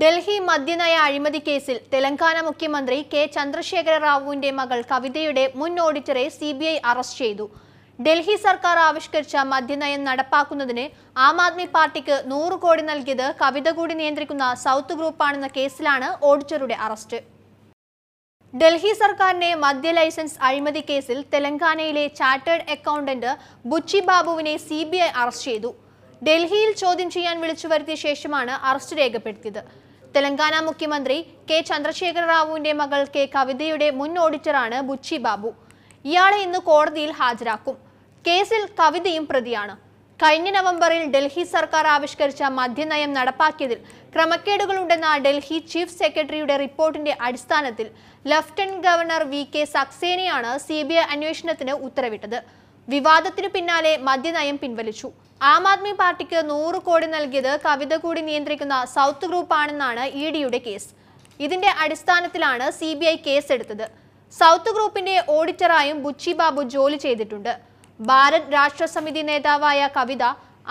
ഡൽഹി മദ്യനയ അഴിമതി കേസിൽ തെലങ്കാന മുഖ്യമന്ത്രി കെ ചന്ദ്രശേഖര റാവുവിന്റെ മകൾ കവിതയുടെ മുൻ ഓഡിറ്ററെ സി ബി ഐ അറസ്റ്റ് ചെയ്തു ഡൽഹി സർക്കാർ ആവിഷ്കരിച്ച മദ്യനയം നടപ്പാക്കുന്നതിന് ആം ആദ്മി പാർട്ടിക്ക് നൂറ് കോടി നൽകിയത് കവിത കൂടി നിയന്ത്രിക്കുന്ന സൗത്ത് ഗ്രൂപ്പാണെന്ന കേസിലാണ് ഓഡിറ്ററുടെ അറസ്റ്റ് ഡൽഹി സർക്കാരിന്റെ മദ്യ ലൈസൻസ് അഴിമതി കേസിൽ തെലങ്കാനയിലെ ചാർട്ടേഡ് അക്കൗണ്ടന്റ് ബുച്ചി ബാബുവിനെ സി അറസ്റ്റ് ചെയ്തു ഡൽഹിയിൽ ചോദ്യം ചെയ്യാൻ വിളിച്ചു വരുത്തിയ ശേഷമാണ് അറസ്റ്റ് രേഖപ്പെടുത്തിയത് തെലങ്കാന മുഖ്യമന്ത്രി കെ ചന്ദ്രശേഖര റാവുവിന്റെ മകൾ കെ കവിതയുടെ മുൻ ഓഡിറ്ററാണ് ബുച്ചി ബാബു ഇയാളെ ഇന്ന് കോടതിയിൽ ഹാജരാക്കും കേസിൽ കവിതയും പ്രതിയാണ് കഴിഞ്ഞ നവംബറിൽ ഡൽഹി സർക്കാർ ആവിഷ്കരിച്ച മദ്യനയം നടപ്പാക്കിയതിൽ ക്രമക്കേടുകളുണ്ടെന്ന ഡൽഹി ചീഫ് സെക്രട്ടറിയുടെ റിപ്പോർട്ടിന്റെ അടിസ്ഥാനത്തിൽ ലഫ്റ്റനന്റ് ഗവർണർ വി കെ സക്സേനയാണ് സി ബി ഐ അന്വേഷണത്തിന് ഉത്തരവിട്ടത് വിവാദത്തിനു പിന്നാലെ മദ്യനയം പിൻവലിച്ചു ആം ആദ്മി പാർട്ടിക്ക് നൂറ് കോടി നൽകിയത് കവിത കൂടി നിയന്ത്രിക്കുന്ന സൗത്ത് ഗ്രൂപ്പാണെന്നാണ് ഇ ഡിയുടെ കേസ് ഇതിന്റെ അടിസ്ഥാനത്തിലാണ് സി ബി ഐ കേസെടുത്തത് സൗത്ത് ഗ്രൂപ്പിന്റെ ഓഡിറ്ററായും ബുച്ചി ബാബു ജോലി ചെയ്തിട്ടുണ്ട് ഭാരത് രാഷ്ട്ര സമിതി നേതാവായ കവിത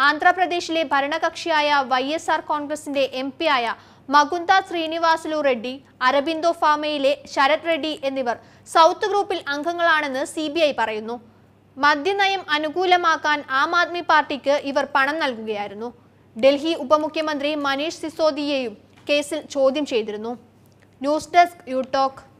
ആന്ധ്രാപ്രദേശിലെ ഭരണകക്ഷിയായ വൈ എസ് ആർ കോൺഗ്രസിന്റെ എം ആയ മകുന്ദ ശ്രീനിവാസുലു റെഡ്ഡി അരബിന്ദോ ഫാമയിലെ ശരത് റെഡ്ഡി എന്നിവർ സൗത്ത് ഗ്രൂപ്പിൽ അംഗങ്ങളാണെന്ന് സി പറയുന്നു മദ്യനയം അനുകൂലമാക്കാൻ ആം ആദ്മി പാർട്ടിക്ക് ഇവർ പണം നൽകുകയായിരുന്നു ഡൽഹി ഉപമുഖ്യമന്ത്രി മനീഷ് സിസോദിയെയും കേസിൽ ചോദ്യം ചെയ്തിരുന്നു ന്യൂസ് ഡെസ്ക് യൂടോക്ക്